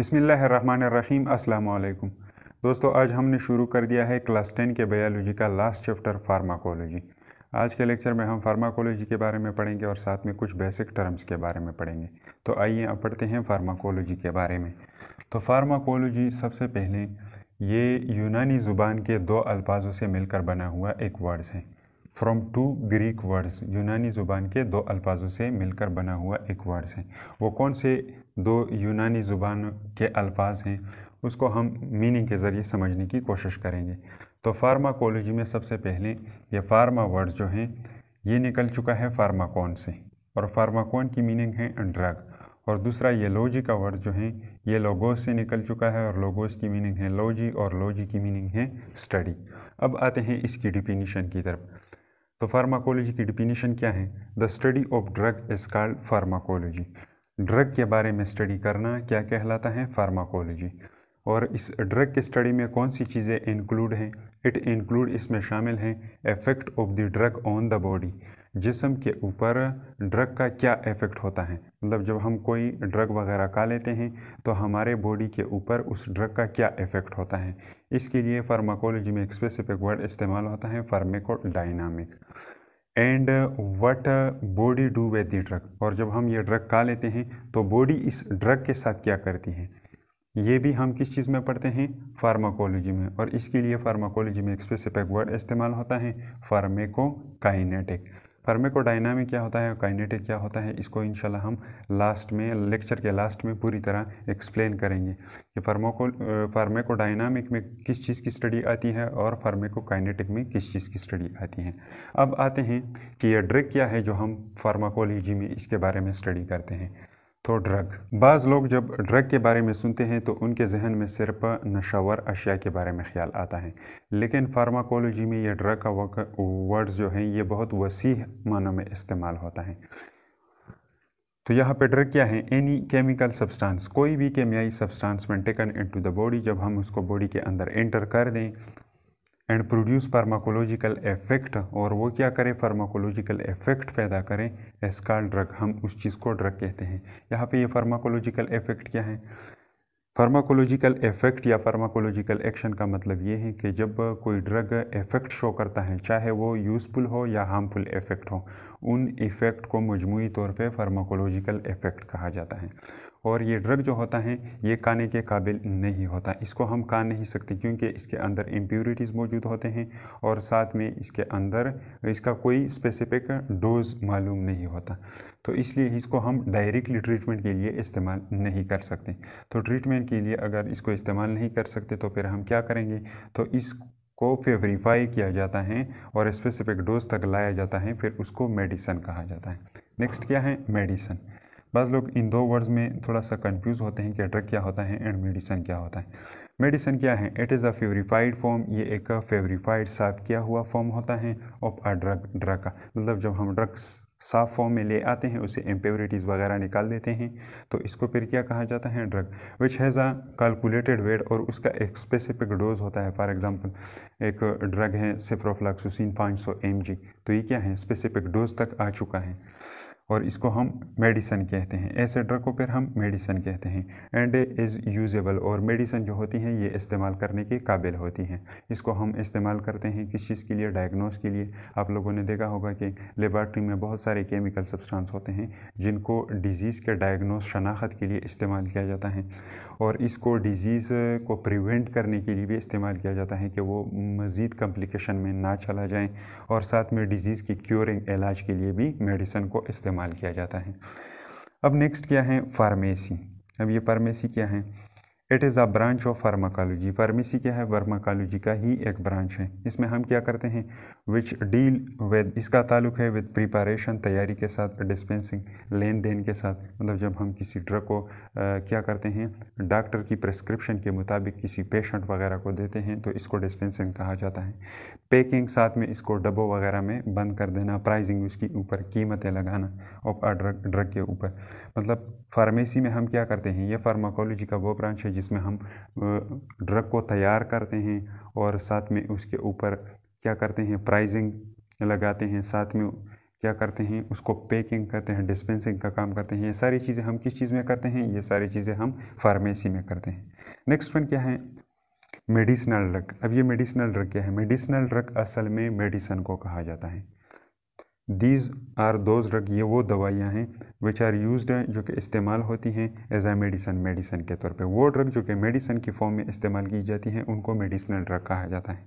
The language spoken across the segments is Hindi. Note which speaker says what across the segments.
Speaker 1: बिसमीम् अल्लाम दोस्तों आज हमने शुरू कर दिया है क्लास टेन के बायोलॉजी का लास्ट चैप्टर फार्माकोलॉजी आज के लेक्चर में हम फार्माकोलॉजी के बारे में पढ़ेंगे और साथ में कुछ बेसिक टर्म्स के बारे में पढ़ेंगे तो आइए अब पढ़ते हैं फार्माकोलॉजी के बारे में तो फार्माकोलॉजी सबसे पहले ये यूनानी ज़ुबान के दो अल्फाजों से मिलकर बना हुआ एक वर्ड्स है फ्रॉम टू ग्रीक वर्ड्स यूनानी ज़ुबान के दो अल्फाजों से मिलकर बना हुआ एक वर्ड्स है वो कौन से दो यूनानी ज़ुबान के अल्फाज हैं उसको हम मीनिंग के ज़रिए समझने की कोशिश करेंगे तो फार्माकोलॉजी में सबसे पहले ये फार्मा वर्ड्स जो हैं ये निकल चुका है फार्माकोन से और फार्माकोन की मीनिंग है ड्रग और दूसरा ये लॉजी का वर्ड जो है ये लोगोस से निकल चुका है और लोगोस की मीनिंग है लॉजी और लॉजी की मीनिंग है स्टडी अब आते हैं इसकी डिफिनीशन की तरफ तो फार्माकोलॉजी की डिफिनीशन क्या है the study of drug is called pharmacology drug के बारे में स्टडी करना क्या कहलाता है फार्माकोलॉजी और इस ड्रग के स्टडी में कौन सी चीज़ें इंक्लूड हैं इट इंक्लूड इसमें शामिल हैं effect of the drug on the body जिसम के ऊपर ड्रग का क्या इफ़ेक्ट होता है मतलब जब हम कोई ड्रग वगैरह खा लेते हैं तो हमारे बॉडी के ऊपर उस ड्रग का क्या इफ़ेक्ट होता है इसके लिए फार्माकोलॉजी में एक स्पेसिफिक वर्ड इस्तेमाल होता है pharmacodynamic and what body do they the drug और जब हम ये ड्रग खा लेते हैं तो बॉडी इस ड्रग के साथ क्या करती है ये भी हम किस चीज़ में पढ़ते हैं फार्माकोलॉजी में और इसके लिए फार्माकोलॉजी में एक स्पेसिफिक वर्ड इस्तेमाल होता है फार्मेको काइनेटिक फार्मेकोडाइनामी क्या होता है काइनेटिक क्या होता है इसको इंशाल्लाह हम लास्ट में लेक्चर के लास्ट में पूरी तरह एक्सप्लेन करेंगे कि फार्मोको फार्मेकोडाइनामिक में किस चीज़ की स्टडी आती है और फार्मेकोकाइनेटिक में किस चीज़ की स्टडी आती है अब आते हैं कि यह ड्रग क्या है जो हम फार्माकोलॉजी में इसके बारे में स्टडी करते हैं तो ड्रग बाज़ लोग जब ड्रग के बारे में सुनते हैं तो उनके जहन में सिर्फ नशावर अशिया के बारे में ख्याल आता है लेकिन फार्माकोलोजी में यह ड्रग का वर्ड्स जो हैं ये बहुत वसी मानों में इस्तेमाल होता है तो यहाँ पे ड्रग क्या है एनी केमिकल सब्सटेंस कोई भी केमियाई सब्सटेंस में टेकन इनटू द बॉडी जब हम उसको बॉडी के अंदर एंटर कर दें एंड प्रोड्यूस फार्माकोलॉजिकल इफेक्ट और वो क्या करें फार्माकोलॉजिकल इफेक्ट पैदा करें एस्काल ड्रग हम उस चीज़ को ड्रग कहते हैं यहाँ पे ये फार्माकोलॉजिकल इफेक्ट क्या है फार्माकोलॉजिकल इफेक्ट या फार्माकोलॉजिकल एक्शन का मतलब ये है कि जब कोई ड्रग इफेक्ट शो करता है चाहे वो यूज़फुल हो या हार्मफुल इफेक्ट हो उन इफेक्ट को मजमू तौर पर फार्माकोलॉजिकल इफेक्ट कहा जाता है और ये ड्रग जो होता है ये काने के काबिल नहीं होता इसको हम का नहीं सकते क्योंकि इसके अंदर इम्प्योरिटीज़ मौजूद होते हैं और साथ में इसके अंदर इसका कोई स्पेसिफिक डोज मालूम नहीं होता तो इसलिए इसको हम डायरेक्टली ट्रीटमेंट के लिए इस्तेमाल नहीं कर सकते तो ट्रीटमेंट के लिए अगर इसको इस्तेमाल नहीं कर सकते तो फिर हम क्या करेंगे तो इस को फेवरीफाई किया जाता है और स्पेसिफिक डोज तक लाया जाता है फिर उसको मेडिसन कहा जाता है नेक्स्ट क्या है मेडिसन बस लोग इन दो वर्ड्स में थोड़ा सा कंफ्यूज होते हैं कि ड्रग क्या होता है एंड मेडिसन क्या होता है मेडिसन क्या है it is a purified form ये एक फेवरीफाइड साफ किया हुआ फॉर्म होता है ऑफ अ ड्रग ड्रग का मतलब जब हम ड्रग्स साफ फॉर्म में ले आते हैं उसे इम्प्योरिटीज़ वगैरह निकाल देते हैं तो इसको फिर क्या कहा जाता है drug which has a calculated weight और उसका एक स्पेसिफिक डोज होता है फॉर एग्जांपल एक ड्रग है सिप्रोफ्लाक्सुसिन 500 सौ तो ये क्या है स्पेसिफिक डोज तक आ चुका है और इसको हम मेडिसन कहते हैं ऐसे ड्रग को फिर हम मेडिसन कहते हैं एंड इज़ यूजेबल और मेडिसन जो होती हैं ये इस्तेमाल करने के काबिल होती हैं इसको हम इस्तेमाल करते हैं किस चीज़ के लिए डायग्नोस के लिए आप लोगों ने देखा होगा कि लेबॉर्ट्री में बहुत सारे केमिकल सब्सटेंस होते हैं जिनको डिज़ीज़ के डायग्नोस शनाख्त के लिए इस्तेमाल किया जाता है और इसको डिज़ीज़ को प्रिवेंट करने के लिए भी इस्तेमाल किया जाता है कि वो मज़ीद कम्प्लिकेशन में ना चला जाए और साथ में डिज़ीज़ की क्योरिंग इलाज के लिए भी मेडिसन को इस्तेमाल इस्तेमाल किया जाता है अब नेक्स्ट क्या है फार्मेसी अब ये फार्मेसी क्या है it is a branch of pharmacology pharmacy क्या है फार्माकोलॉजी का ही एक ब्रांच है इसमें हम क्या करते हैं विच डील विद इसका ताल्लुक है विद प्रिपरेशन तैयारी के साथ डिस्पेंसिंग लेन देन के साथ मतलब जब हम किसी ड्रग को आ, क्या करते हैं डॉक्टर की प्रेस्क्रिप्शन के मुताबिक किसी पेशेंट वगैरह को देते हैं तो इसको डिस्पेंसिंग कहा जाता है पैकिंग साथ में इसको डब्बों वगैरह में बंद कर देना प्राइजिंग उसकी ऊपर कीमतें लगाना और ड्रग ड्रग के ऊपर मतलब फार्मेसी में हम क्या करते हैं ये फार्माकोलॉजी का वो ब्रांच है जिसमें हम ड्रग को तैयार करते हैं और साथ में उसके ऊपर क्या करते हैं प्राइजिंग लगाते हैं साथ में क्या करते हैं उसको पैकिंग करते हैं डिस्पेंसिंग का काम करते हैं ये सारी चीज़ें हम किस चीज़ में करते हैं ये सारी चीज़ें हम फार्मेसी में करते हैं नेक्स्ट वन क्या है मेडिसिनल ड्रग अब ये मेडिसिनल ड्रग क्या है मेडिसिनल ड्रग असल में मेडिसन को कहा जाता है दीज आर दोज ड्रग ये वो दवाइयाँ हैं विच आर यूज जो कि इस्तेमाल होती हैं एज ए मेडिसन मेडिसन के तौर पे वो ड्रग जो कि मेडिसन की फॉर्म में इस्तेमाल की जाती हैं उनको मेडिसिनल ड्रग कहा जाता है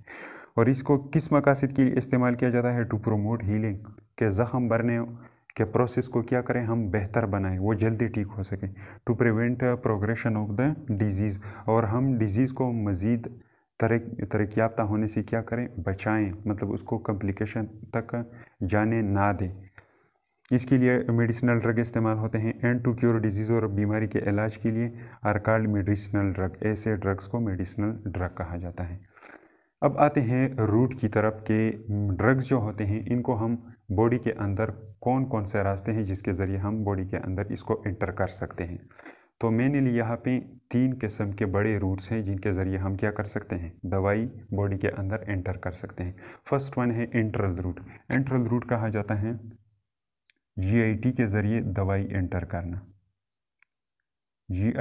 Speaker 1: और इसको किस मकासद के लिए इस्तेमाल किया जाता है टू प्रोमोट हीलिंग के ज़ख़म भरने के प्रोसेस को क्या करें हम बेहतर बनाएं वो जल्दी ठीक हो सके to prevent progression of the disease और हम डिज़ीज़ को मज़ीद तरक् तरक्की याफ्ता होने से क्या करें बचाएं मतलब उसको कम्प्लिकेशन तक जाने ना दें इसके लिए मेडिसिनल ड्रग इस्तेमाल होते हैं एंड टू क्योर डिजीज़ और बीमारी के इलाज के लिए आर कार्ड मेडिसिनल ड्रग ऐसे ड्रग्स को मेडिसिनल ड्रग कहा जाता है अब आते हैं रूट की तरफ के ड्रग्स जो होते हैं इनको हम बॉडी के अंदर कौन कौन से रास्ते हैं जिसके ज़रिए हम बॉडी के अंदर इसको एंटर कर सकते हैं तो लिए यहाँ पे तीन किस्म के बड़े रूट्स हैं जिनके ज़रिए हम क्या कर सकते हैं दवाई बॉडी के अंदर एंटर कर सकते हैं फर्स्ट वन है इंटरल रूट इंटरल रूट कहा जाता है जी के ज़रिए दवाई एंटर करना जी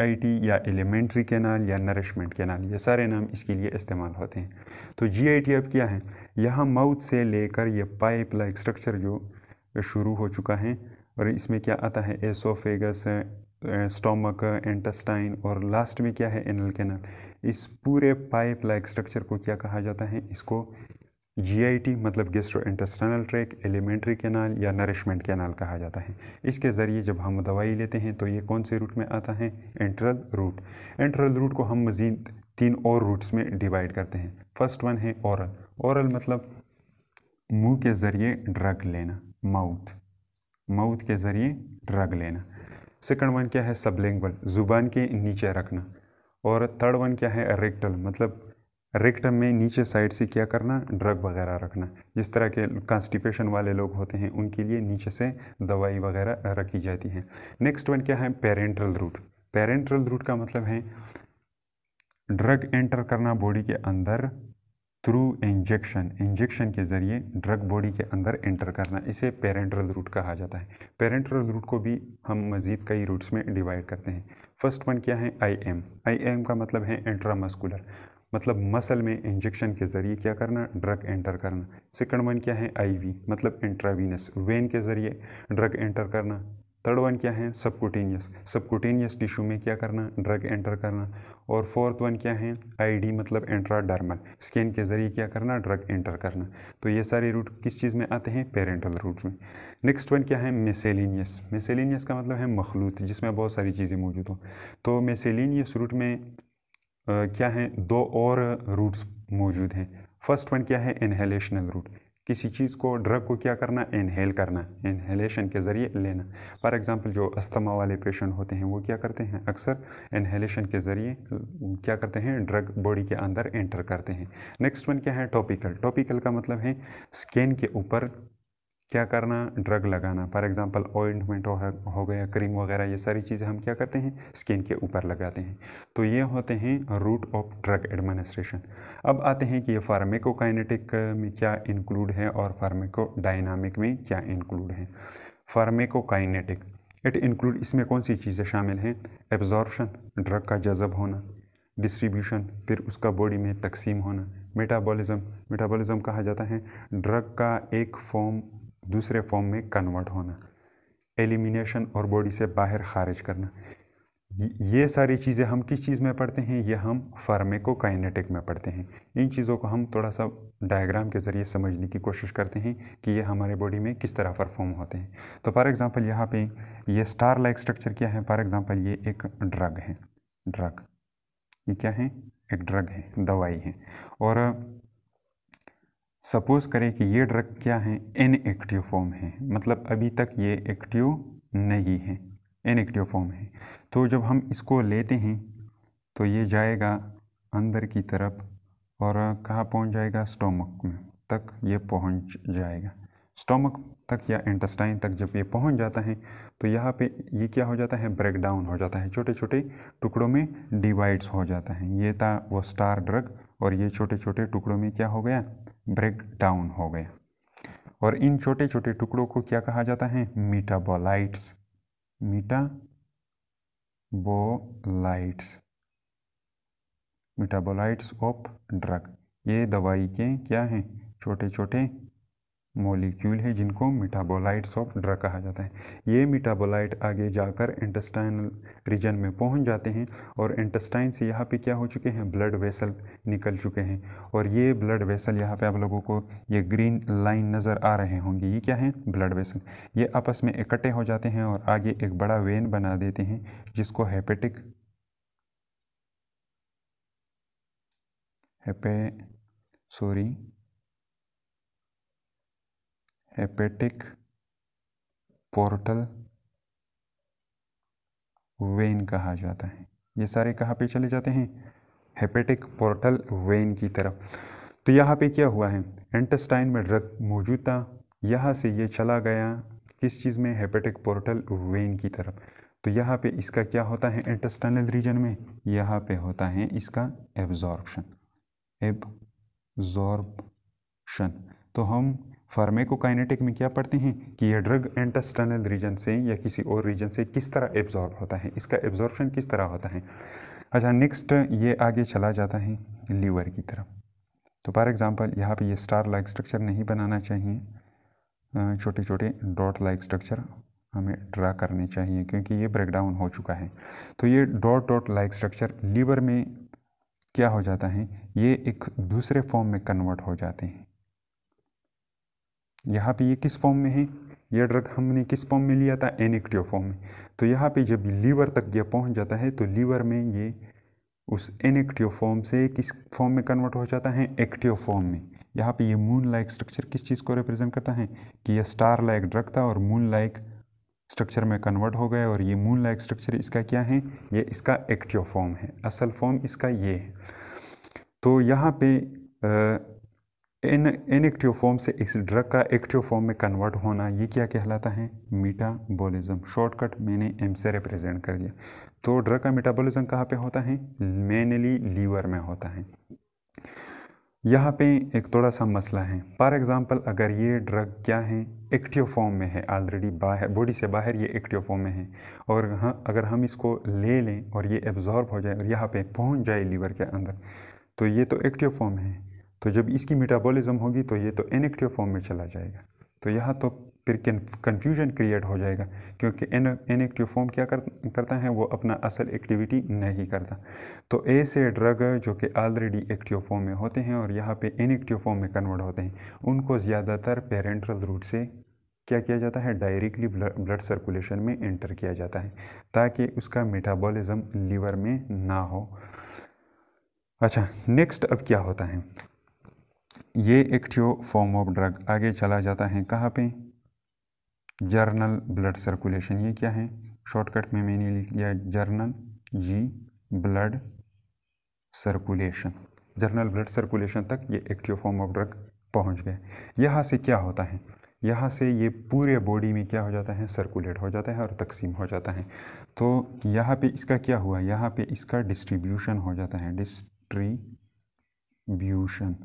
Speaker 1: या एलिमेंट्री कैनाल या नरिशमेंट कैनाल ये सारे नाम इसके लिए इस्तेमाल होते हैं तो जी अब क्या है यहाँ माउथ से लेकर यह पाइप लाइक स्ट्रक्चर जो शुरू हो चुका है और इसमें क्या आता है एसोफेगस स्टोमक इंटेस्टाइन और लास्ट में क्या है एनल कैनल इस पूरे पाइप लाइक स्ट्रक्चर को क्या कहा जाता है इसको जीआईटी मतलब gastro intestinal tract alimentary canal या नरिशमेंट कैनाल कहा जाता है इसके ज़रिए जब हम दवाई लेते हैं तो ये कौन से रूट में आता है एंट्रल रूट एंट्रल रूट को हम मज़ीद तीन और रूट्स में डिवाइड करते हैं फर्स्ट वन है औरल औरल मतलब मुँह के ज़रिए ड्रग लेना माउथ माउथ के ज़रिए ड्रग लेना सेकंड वन क्या है सबलिंगुअल ज़ुबान के नीचे रखना और थर्ड वन क्या है रेक्टल मतलब रेक्टम में नीचे साइड से क्या करना ड्रग वगैरह रखना जिस तरह के कॉन्स्टिपेशन वाले लोग होते हैं उनके लिए नीचे से दवाई वगैरह रखी जाती है नेक्स्ट वन क्या है पेरेंट्रल रूट पेरेंट्रल रूट का मतलब है ड्रग एंटर करना बॉडी के अंदर थ्रू इंजेक्शन इंजेक्शन के ज़रिए ड्रग बॉडी के अंदर एंटर करना इसे पेरेंट्रल रूट कहा जाता है पेरेंट्रल रूट को भी हम मज़ीद कई रूट्स में डिवाइड करते हैं फर्स्ट वन क्या है आई एम आई एम का मतलब है इंट्रामस्कुलर मतलब मसल में इंजेक्शन के ज़रिए क्या करना ड्रग एंटर करना सेकंड वन क्या है आईवी मतलब इंट्रावीनस वेन के ज़रिए ड्रग एंटर करना थर्ड वन क्या है सबकोटेनियस सबकोटेनियस टिश्यू में क्या करना ड्रग एंटर करना और फोर्थ वन क्या है आईडी मतलब एंट्राडर्मल स्किन के ज़रिए क्या करना ड्रग एंटर करना तो ये सारे रूट किस चीज़ में आते हैं पेरेंटल रूट में नेक्स्ट वन क्या है मेसेलिनियस मेसेलिनियस का मतलब है मखलूत जिसमें बहुत सारी चीज़ें मौजूद हों तो मेसेलिनियस रूट में आ, क्या है दो और रूट्स मौजूद हैं फर्स्ट वन क्या है इन्हेलेशनल रूट किसी चीज़ को ड्रग को क्या करना इनहेल करना इनहेलेशन के ज़रिए लेना फॉर एग्ज़ाम्पल जो अस्थमा वाले पेशेंट होते हैं वो क्या करते हैं अक्सर इनहेलेशन के ज़रिए क्या करते हैं ड्रग बॉडी के अंदर एंटर करते हैं नेक्स्ट वन क्या है टॉपिकल टॉपिकल का मतलब है स्किन के ऊपर क्या करना ड्रग लगाना फॉर एग्ज़ाम्पल ऑइंटमेंट हो गया क्रीम वगैरह ये सारी चीज़ें हम क्या करते हैं स्किन के ऊपर लगाते हैं तो ये होते हैं रूट ऑफ ड्रग एडमिनिस्ट्रेशन अब आते हैं कि ये फार्मेकोकाइनेटिक में क्या इंक्लूड है और फार्मेको डायनामिक में क्या इंक्लूड है फार्मेकोकाइनेटिक इट इंक्लूड इसमें कौन सी चीज़ें शामिल हैं एब्जॉर्बशन ड्रग का जज़ब होना डिस्ट्रीब्यूशन फिर उसका बॉडी में तकसीम होना मेटाबॉलिज़्म मेटाबॉलिज़्म कहा जाता है ड्रग का एक फॉर्म दूसरे फॉर्म में कन्वर्ट होना एलिमिनेशन और बॉडी से बाहर खारिज करना ये सारी चीज़ें हम किस चीज़ में पढ़ते हैं ये हम फार्मेको काइनेटिक में पढ़ते हैं इन चीज़ों को हम थोड़ा सा डायग्राम के ज़रिए समझने की कोशिश करते हैं कि ये हमारे बॉडी में किस तरह परफॉर्म होते हैं तो फॉर एग्ज़ाम्पल यहाँ पे ये स्टार लाइक स्ट्रक्चर क्या है फॉर एग्ज़ाम्पल ये एक ड्रग है ड्रग ये क्या है एक ड्रग है दवाई है और सपोज़ करें कि ये ड्रग क्या है इनएक्टिव फॉर्म है मतलब अभी तक ये एक्टिव नहीं है इनएक्टिव फॉर्म है तो जब हम इसको लेते हैं तो ये जाएगा अंदर की तरफ और कहाँ पहुँच जाएगा स्टोमक में तक ये पहुँच जाएगा स्टोमक तक या इंटस्टाइन तक जब ये पहुँच जाता है तो यहाँ पे ये क्या हो जाता है ब्रेकडाउन हो जाता है छोटे छोटे टुकड़ों में डिवाइड्स हो जाता है ये था वो स्टार ड्रग और ये छोटे छोटे टुकड़ों में क्या हो गया ब्रेक डाउन हो गया और इन छोटे छोटे टुकड़ों को क्या कहा जाता है मीटाबोलाइट्स मीटाबोलाइट्स मीटाबोलाइट्स ऑफ ड्रग ये दवाई के क्या हैं छोटे छोटे मॉलिक्यूल है जिनको मिटाबोलाइट्स ऑफ ड्रग कहा जाता है ये मिटाबोलाइट आगे जाकर इंटेस्टाइनल रीजन में पहुंच जाते हैं और इंटेस्टाइन से यहाँ पे क्या हो चुके हैं ब्लड वेसल निकल चुके हैं और ये ब्लड वेसल यहाँ पे आप लोगों को ये ग्रीन लाइन नज़र आ रहे होंगे ये क्या है ब्लड वेसल ये आपस में इकट्ठे हो जाते हैं और आगे एक बड़ा वेन बना देते हैं जिसको हेपेटिक हेपे सॉरी हेपेटिक पोर्टल वेन कहा जाता है ये सारे कहाँ पे चले जाते हैं हेपेटिक पोर्टल वेन की तरफ तो यहाँ पे क्या हुआ है इंटेस्टाइन में रक्त मौजूद था यहाँ से ये चला गया किस चीज़ में हेपेटिक पोर्टल वेन की तरफ तो यहाँ पे इसका क्या होता है इंटेस्टाइनल रीजन में यहाँ पे होता है इसका एब्जॉर्बशन एब्जॉर्बशन तो हम फार्मेकोकाइनेटिक में क्या पढ़ते हैं कि यह ड्रग इंटस्टर्नल रीजन से या किसी और रीजन से किस तरह एब्जॉर्ब होता है इसका एब्जॉर्प्शन किस तरह होता है अच्छा नेक्स्ट ये आगे चला जाता है लीवर की तरफ तो फॉर एग्ज़ाम्पल यहाँ पे ये स्टार लाइक स्ट्रक्चर नहीं बनाना चाहिए छोटे छोटे डॉट लाइक स्ट्रक्चर हमें ड्रा करने चाहिए क्योंकि ये ब्रेकडाउन हो चुका है तो ये dot dot like structure liver में क्या हो जाता है ये एक दूसरे फॉर्म में कन्वर्ट हो जाते हैं यहाँ पे ये किस फॉर्म में है यह ड्रग हमने किस फॉर्म में लिया था एनेक्टिव फॉर्म में तो यहाँ पे जब लीवर तक यह पहुँच जाता है तो लीवर में ये उस एनेक्टिव फॉर्म से किस फॉर्म में कन्वर्ट हो जाता है एक्टिव फॉर्म में यहाँ पे ये मून लाइक स्ट्रक्चर किस चीज़ को रिप्रेजेंट करता है कि यह स्टार लाइक ड्रग था और मून लाइक स्ट्रक्चर में कन्वर्ट हो गया और ये मून लाइक स्ट्रक्चर इसका क्या है ये इसका एक्टिव फॉर्म है असल फॉर्म इसका ये है तो यहाँ पे आ, इन फॉर्म से इस ड्रग का एक्टिव फॉर्म में कन्वर्ट होना ये क्या कहलाता है मीटाबॉलिज्म शॉर्टकट मैंने एम से रिप्रेजेंट कर दिया तो ड्रग का मेटाबॉलिज्म कहाँ पे होता है मेनली लीवर में होता है यहाँ पे एक थोड़ा सा मसला है फॉर एग्ज़ाम्पल अगर ये ड्रग क्या है एक्टिव फॉर्म में है ऑलरेडी बाहर बॉडी से बाहर ये एक्टिव फॉर्म में है और हाँ अगर हम इसको ले लें और ये एब्जॉर्ब हो जाए और यहाँ पे पहुँच जाए लीवर के अंदर तो ये तो एक्टिव फॉर्म है तो जब इसकी मेटाबॉलिज्म होगी तो ये तो इनएक्टिव फॉर्म में चला जाएगा तो यहाँ तो फिर कन्फ्यूजन क्रिएट हो जाएगा क्योंकि इनएक्टिव फॉर्म क्या कर, करता है वो अपना असल एक्टिविटी नहीं करता तो ऐसे ड्रग जो कि ऑलरेडी एक्टिव फॉर्म में होते हैं और यहाँ पे इनएक्टिव फॉर्म में कन्वर्ट होते हैं उनको ज़्यादातर पेरेंट्रल रूट से क्या किया जाता है डायरेक्टली ब्लड सर्कुलेशन में एंटर किया जाता है ताकि उसका मेटाबॉलिज़म लीवर में ना हो अच्छा नेक्स्ट अब क्या होता है ये एक्टिव फॉर्म ऑफ ड्रग आगे चला जाता है कहाँ पे जर्नल ब्लड सर्कुलेशन ये क्या है शॉर्टकट में मैंने लिख दिया जर्नल जी blood circulation journal blood circulation तक ये एक्टिव फॉर्म ऑफ ड्रग पहुँच गए यहाँ से क्या होता है यहाँ से ये पूरे बॉडी में क्या हो जाता है सर्कुलेट हो जाता है और तकसीम हो जाता है तो यहाँ पे इसका क्या हुआ यहाँ पे इसका डिस्ट्रीब्यूशन हो जाता है डिस्ट्रीब्यूशन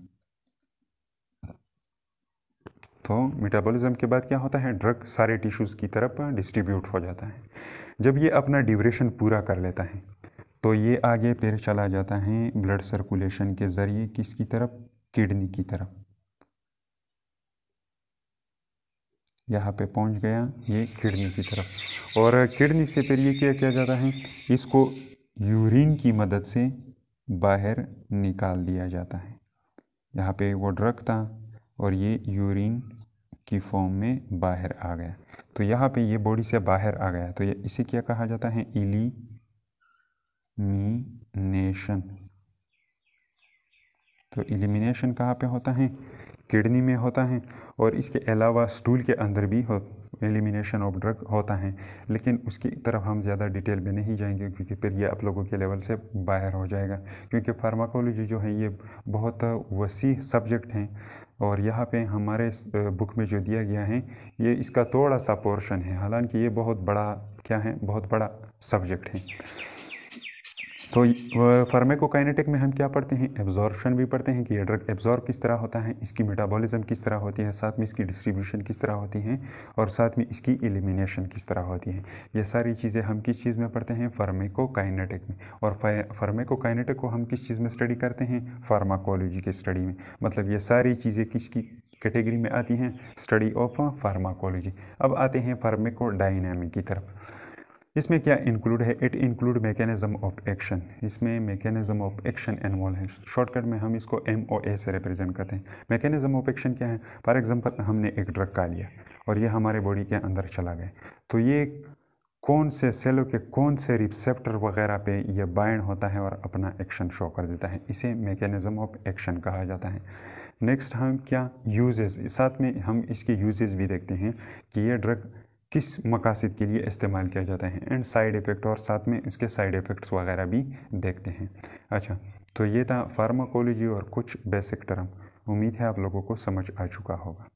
Speaker 1: तो मेटाबॉलिज्म के बाद क्या होता है ड्रग सारे टिश्यूज़ की तरफ डिस्ट्रीब्यूट हो जाता है जब ये अपना ड्यूरेशन पूरा कर लेता है तो ये आगे फिर चला जाता है ब्लड सर्कुलेशन के ज़रिए किसकी तरफ किडनी की तरफ यहाँ पे पहुँच गया ये किडनी की तरफ और किडनी से फिर ये क्या किया जाता है इसको यूरिन की मदद से बाहर निकाल दिया जाता है यहाँ पे वो ड्रग था और ये यूरिन की फॉर्म में बाहर आ गया तो यहाँ पे ये बॉडी से बाहर आ गया तो ये इसे क्या कहा जाता है इली तो एलिमिनेशन कहाँ पे होता है किडनी में होता है और इसके अलावा स्टूल के अंदर भी हो एलिमिनेशन ऑफ ड्रग होता है लेकिन उसकी तरफ हम ज़्यादा डिटेल में नहीं जाएंगे क्योंकि फिर ये आप लोगों के लेवल से बाहर हो जाएगा क्योंकि फार्माकोलॉजी जो है ये बहुत वसी सब्जेक्ट हैं और यहाँ पे हमारे बुक में जो दिया गया है ये इसका थोड़ा सा पोर्शन है हालांकि ये बहुत बड़ा क्या है बहुत बड़ा सब्जेक्ट है तो फार्मेकोकाइनेटिक में हम क्या पढ़ते हैं एब्जॉर्प्शन भी पढ़ते हैं कि ये ड्रग एब्जॉर्ब किस तरह होता है इसकी मेटाबॉलिज्म किस तरह होती है साथ में इसकी डिस्ट्रीब्यूशन किस तरह होती है और साथ में इसकी एलिमिनेशन किस तरह होती है ये सारी चीज़ें हम किस चीज़ में पढ़ते हैं फार्मेकोकाइनेटिक में और फार्मेकोकाइनेटिक को हम किस चीज़ में स्टडी करते हैं फार्माकोलॉजी के स्टडी में मतलब ये सारी चीज़ें किसकी कैटेगरी में आती हैं स्टडी ऑफ फार्माकोलॉजी अब आते हैं फार्मेकोडाइनमिक की तरफ इसमें क्या इंक्लूड है it include mechanism of action इसमें मैकेनिज्म ऑफ एक्शन इन्वॉल्व है शॉर्टकट में हम इसको एम ओ ए से रिप्रेजेंट करते हैं मैकेनिज्म ऑफ एक्शन क्या है फॉर एग्जांपल हमने एक ड्रग का लिया और ये हमारे बॉडी के अंदर चला गया तो ये कौन से सेलों के कौन से रिसेप्टर वगैरह पे ये बाइंड होता है और अपना एक्शन शो कर देता है इसे मैकेनिज्म ऑफ एक्शन कहा जाता है नेक्स्ट हम क्या यूजेस साथ में हम इसके यूजेस भी देखते हैं कि ये ड्रग किस मकासद के लिए इस्तेमाल किया जाता है एंड साइड इफ़ेक्ट और साथ में उसके साइड इफ़ेक्ट्स वगैरह भी देखते हैं अच्छा तो ये था फार्माकोलॉजी और कुछ बेसिक टर्म उम्मीद है आप लोगों को समझ आ चुका होगा